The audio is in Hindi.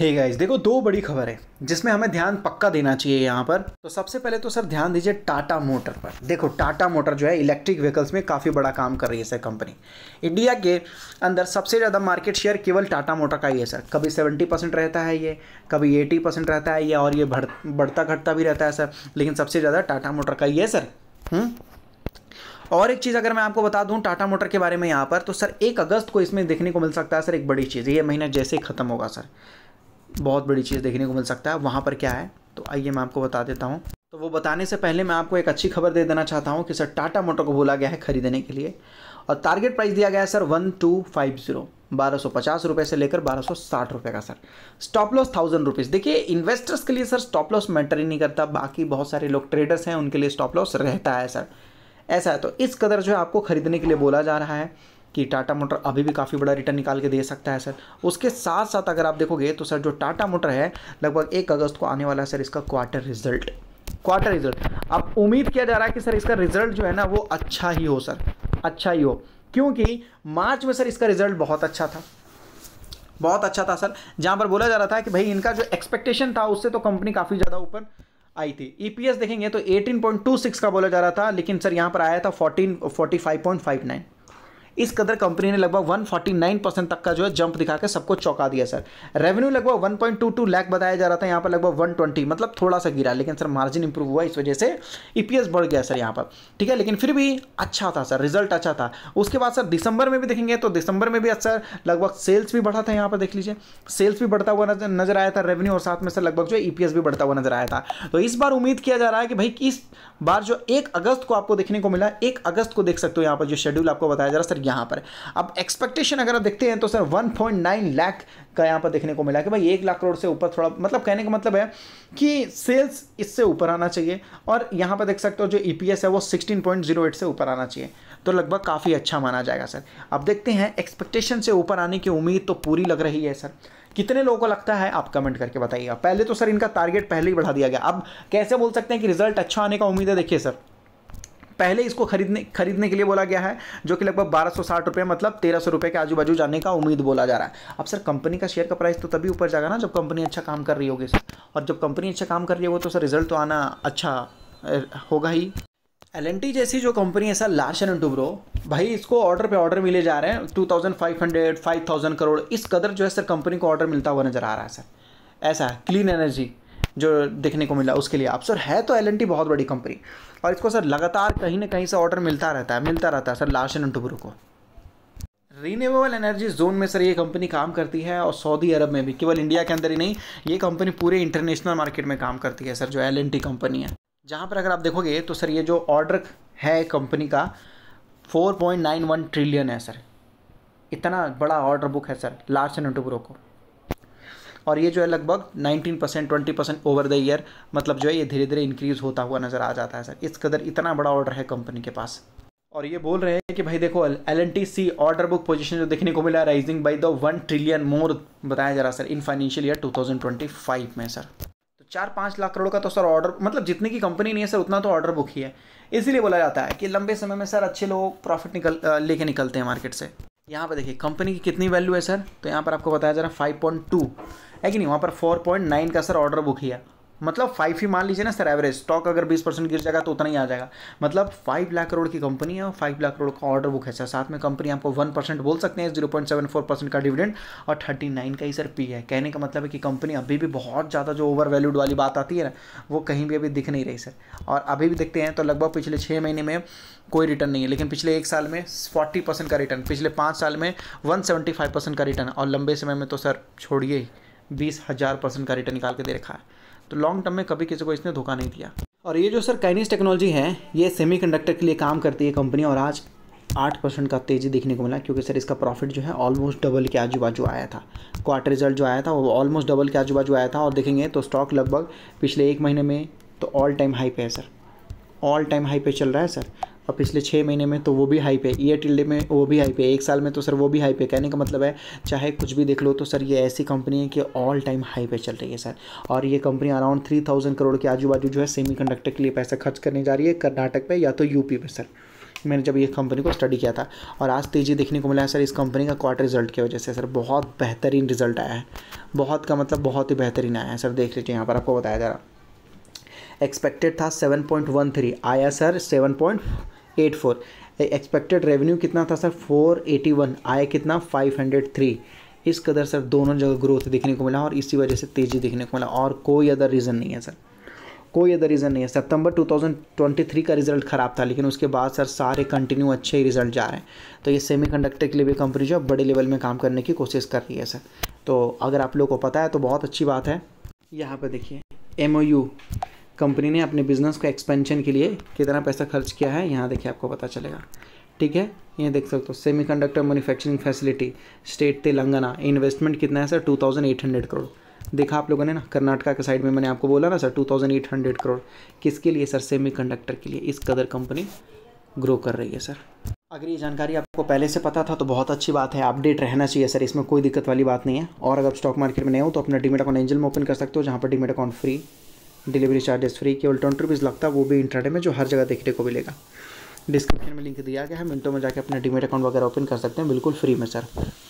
हे hey गाइस देखो दो बड़ी खबर है जिसमें हमें ध्यान पक्का देना चाहिए यहाँ पर तो सबसे पहले तो सर ध्यान दीजिए टाटा मोटर पर देखो टाटा मोटर जो है इलेक्ट्रिक व्हीकल्स में काफ़ी बड़ा काम कर रही है सर कंपनी इंडिया के अंदर सबसे ज़्यादा मार्केट शेयर केवल टाटा मोटर का ही है सर कभी सेवेंटी परसेंट रहता है ये कभी एटी परसेंट रहता है ये और ये बढ़ बढ़ता घटता भी रहता है सर लेकिन सबसे ज़्यादा टाटा मोटर का ही है सर हुँ? हम्म? और एक चीज़ अगर मैं आपको बता दूं टाटा मोटर के बारे में यहाँ पर तो सर एक अगस्त को इसमें देखने को मिल सकता है सर एक बड़ी चीज़ ये महीना जैसे ही ख़त्म होगा सर बहुत बड़ी चीज़ देखने को मिल सकता है वहाँ पर क्या है तो आइए मैं आपको बता देता हूँ तो वो बताने से पहले मैं आपको एक अच्छी खबर दे देना चाहता हूँ कि सर टाटा मोटर को बोला गया है खरीदने के लिए और टारगेट प्राइस दिया गया है sir one two five zero बारह सौ पचास रुपये से लेकर बारह सौ साठ रुपये का sir stop loss thousand rupees देखिए इन्वेस्टर्स के लिए सर स्टॉप लॉस मैटर ही नहीं करता बाकी बहुत सारे लोग ट्रेडर्स हैं उनके लिए स्टॉप लॉस रहता है सर ऐसा है तो इस कदर जो है आपको खरीदने के लिए बोला जा रहा है कि टाटा मोटर अभी भी काफ़ी बड़ा रिटर्न निकाल के दे सकता है सर उसके साथ साथ अगर आप देखोगे तो सर जो टाटा मोटर है लगभग एक अगस्त को आने वाला है सर इसका क्वार्टर रिजल्ट क्वार्टर रिजल्ट अब उम्मीद किया जा रहा है कि सर इसका रिजल्ट जो है ना वो अच्छा ही हो सर अच्छा ही हो क्योंकि मार्च में सर इसका रिजल्ट बहुत अच्छा था बहुत अच्छा था सर जहाँ पर बोला जा रहा था कि भाई इनका जो एक्सपेक्टेशन था उससे तो कंपनी काफ़ी ज़्यादा ऊपर आई थी ई e देखेंगे तो 18.26 का बोला जा रहा था लेकिन सर यहाँ पर आया था 14 45.59 इस कदर कंपनी ने लगभग 149 परसेंट तक का जो है जंप दिखा के सबको चौंका दिया सर रेवेन्यू लगभग 1.22 लाख बताया जा रहा था यहाँ पर लगभग 120 मतलब थोड़ा सा गिरा लेकिन सर मार्जिन इंप्रूव हुआ इस वजह से ईपीएस e बढ़ गया सर यहाँ पर ठीक है लेकिन फिर भी अच्छा था सर रिजल्ट अच्छा था उसके बाद सर दिसंबर में भी देखेंगे तो दिसंबर में भी अच्छा लगभग सेल्स भी बढ़ा था यहाँ पर देख लीजिए सेल्स भी बढ़ता हुआ नजर आया था रेवेन्यू और साथ में सर लगभग जो ईपीएस e भी बढ़ता हुआ नजर आया था तो इस बार उम्मीद किया जा रहा है कि भाई इस बार जो एक अगस्त को आपको देखने को मिला एक अगस्त को देख सकते हो यहाँ पर जो शेड्यूल आपको बताया जा रहा है सर यहाँ पर अब एक्सपेक्टेशन अगर आप देखते हैं तो सर 1.9 लाख का यहाँ पर देखने को मिला कि भाई एक लाख करोड़ से ऊपर थोड़ा मतलब कहने का मतलब है कि सेल्स इससे ऊपर आना चाहिए और यहाँ पर देख सकते हो जो ई e है वो सिक्सटीन से ऊपर आना चाहिए तो लगभग काफ़ी अच्छा माना जाएगा सर अब देखते हैं एक्सपेक्टेशन से ऊपर आने की उम्मीद तो पूरी लग रही है सर कितने लोगों को लगता है आप कमेंट करके बताइएगा पहले तो सर इनका टारगेट पहले ही बढ़ा दिया गया अब कैसे बोल सकते हैं कि रिजल्ट अच्छा आने का उम्मीद है देखिए सर पहले इसको खरीदने खरीदने के लिए बोला गया है जो कि लगभग बारह सौ साठ रुपये मतलब तेरह सौ रुपये के आजू बाजू जाने का उम्मीद बोला जा रहा है अब सर कंपनी का शेयर का प्राइस तो तभी ऊपर जाएगा ना जब कंपनी अच्छा काम कर रही होगी सर और जब कंपनी अच्छा काम कर रही होगी तो सर रिजल्ट तो आना अच्छा होगा ही एल जैसी जो कंपनी है सर लार्सन एंड टूब्रो भाई इसको ऑर्डर पे ऑर्डर मिले जा रहे हैं two thousand five hundred five thousand crore इस कदर जो है सर कंपनी को ऑर्डर मिलता हुआ नजर आ रहा है सर ऐसा है क्लीन एनर्जी जो देखने को मिला उसके लिए आप सर है तो एल बहुत बड़ी कंपनी और इसको सर लगातार कहीं ना कहीं से ऑर्डर मिलता रहता है मिलता रहता है सर लार्सन एंड टुब्रो को रीनेबल एनर्जी जोन में सर ये कंपनी काम करती है और सऊदी अरब में भी केवल इंडिया के अंदर ही नहीं ये कंपनी पूरे इंटरनेशनल मार्केट में काम करती है सर जो एल कंपनी है जहाँ पर अगर आप देखोगे तो सर ये जो ऑर्डर है कंपनी का 4.91 ट्रिलियन है सर इतना बड़ा ऑर्डर बुक है सर लार्सन एंड टुब्रो को और ये जो है लगभग 19 percent twenty percent over the year मतलब जो है ये धीरे धीरे इंक्रीज़ होता हुआ नज़र आ जाता है सर इस कदर इतना बड़ा ऑर्डर है कंपनी के पास और ये बोल रहे हैं कि भाई देखो L N T C order book position जो देखने को मिला rising by the one trillion more बताया जा रहा sir in financial year five में सर तो चार पाँच लाख करोड़ का तो सर ऑर्डर मतलब जितने की कंपनी नहीं है सर उतना तो ऑर्डर बुक ही है इसीलिए बोला जाता है कि लंबे समय में सर अच्छे लोग प्रॉफिट निकल लेके निकलते हैं मार्केट से यहाँ पर देखिए कंपनी की कितनी वैल्यू है सर तो यहाँ पर आपको बताया जा रहा है फाइव पॉइंट टू है कि नहीं वहाँ पर फोर पॉइंट नाइन का सर ऑर्डर बुक किया मतलब फाइव ही मान लीजिए ना सर एवरेज स्टॉक अगर बीस परसेंट गिर जाएगा तो उतना ही आ जाएगा मतलब फाइव लाख करोड़ की कंपनी है और फाइव लाख करोड़ का ऑर्डर बुक है सर साथ में कंपनी आपको वन परसेंट बोल सकते हैं zero point seven four percent का डिविडेंड और थर्टी नाइन का ही सर पी है कहने का मतलब है कि कंपनी अभी भी बहुत ज़्यादा जो ओवर वैल्यूड वाली बात आती है ना वो कहीं भी अभी दिख नहीं रही सर और अभी भी देखते हैं तो लगभग पिछले छः महीने में कोई रिटर्न नहीं है लेकिन पिछले एक साल में फोर्टी परसेंट का रिटर्न पिछले पाँच साल में वन सेवेंटी फाइव परसेंट का रिटर्न और लंबे समय में तो सर छोड़िए ही बीस हज़ार परसेंट का रिटर्न निकाल के दे रखा है तो लॉन्ग टर्म में कभी किसी को इसने धोखा नहीं दिया और ये जो सर काइनीस टेक्नोलॉजी है ये कंडक्टर के लिए काम करती है कंपनी और आज आठ परसेंट का तेज़ी देखने को मिला क्योंकि सर इसका प्रॉफिट जो है ऑलमोस्ट डबल के आजू बाजू आया था क्वार्टर रिजल्ट जो आया था वो ऑलमोस्ट डबल के आजू बाजू आया था और देखेंगे तो स्टॉक लगभग पिछले एक महीने में तो ऑल टाइम हाई पे है सर ऑल टाइम हाई पे चल रहा है सर और पिछले छः महीने में तो वो भी हाई पे ईयर टिल्डे में वो भी हाई पे एक साल में तो सर वो भी हाई पे कहने का मतलब है चाहे कुछ भी देख लो तो सर ये ऐसी कंपनी है कि ऑल टाइम हाई पे चल रही है सर और ये company around three thousand crore के आजू बाजू जो है सेमी कंडक्टर के लिए पैसा खर्च करने जा रही है कर्नाटक पर या तो यूपी में सर मैंने जब ये कंपनी को स्टडी किया था और आज तेज़ी देखने को मिला है सर इस कंपनी का क्वार्टर रिजल्ट की वजह से सर बहुत बेहतरीन रिजल्ट आया है बहुत का मतलब बहुत ही बेहतरीन आया है सर देख लीजिए यहाँ पर आपको बताया जा रहा एक्सपेक्टेड था 7.13 आया sir point eight four expected revenue कितना था सर फोर एटी वन आया कितना फाइव हंड्रेड थ्री इस कदर सर दोनों जगह ग्रोथ देखने को मिला और इसी वजह से तेज़ी देखने को मिला और कोई अदर रीज़न नहीं है सर कोई अदर रीज़न नहीं है सितंबर 2023 का रिजल्ट ख़राब था लेकिन उसके बाद सर सारे कंटिन्यू अच्छे ही रिजल्ट जा रहे हैं तो ये सेमीकंडक्टर के लिए भी कंपनी जो बड़े लेवल में काम करने की कोशिश कर रही है सर तो अगर आप लोग को पता है तो बहुत अच्छी बात है यहाँ पर देखिए एम कंपनी ने अपने बिजनेस को एक्सपेंशन के लिए कितना पैसा खर्च किया है यहाँ देखिए आपको पता चलेगा ठीक है ये देख सकते हो semiconductor manufacturing facility state Telangana investment कितना है sir two thousand eight hundred crore देखा आप लोगों ने ना कर्नाटका के साइड में मैंने आपको बोला ना sir two thousand eight hundred crore किसके लिए सर सेमी कंडक्टर के लिए इस कदर कंपनी ग्रो कर रही है सर अगर ये जानकारी आपको पहले से पता था तो बहुत अच्छी बात है अपडेट रहना चाहिए सर इसमें कोई दिक्कत वाली बात नहीं है और अगर स्टॉक मार्केट में नहीं हो तो अपना डीमेट अकाउंट एंजल में ओपन कर सकते हो जहाँ पर demat account free delivery charges free केवल ट्वेंटी रुपीज़ लगता है वो भी इंटरनेट में जो हर जगह देखने को मिलेगा डिस्क्रिप्शन में लिंक दिया गया है मिनटों में जाकर अपने डीमेट अकाउंट वगैरह ओपन कर सकते हैं बिल्कुल फ्री में सर